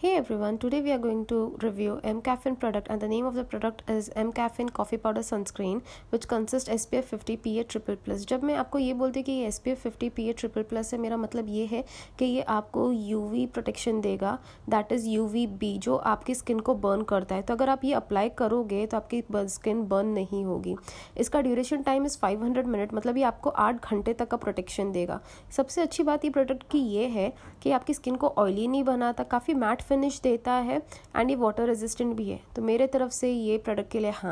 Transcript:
Hey everyone, today we are going to review MCaffeine product and the name of the product is MCaffeine Coffee Powder Sunscreen which consists SPF 50 PA triple plus जब मैं आपको ये बोलती कि ये SPF 50 PA triple plus है मेरा मतलब ये है कि ये आपको UV प्रोटेक्शन देगा दैट इज़ UVB जो आपकी स्किन को बर्न करता है तो अगर आप ये अप्लाई करोगे तो आपकी स्किन बर्न नहीं होगी इसका ड्यूरेशन टाइम इज़ 500 मिनट मतलब ये आपको आठ घंटे तक का प्रोटेक्शन देगा सबसे अच्छी बात ये प्रोडक्ट की ये है कि आपकी स्किन को ऑयली नहीं बनाता काफ़ी मैट फिनिश देता है एंड ये वाटर रेजिस्टेंट भी है तो मेरे तरफ से ये प्रोडक्ट के लिए हाँ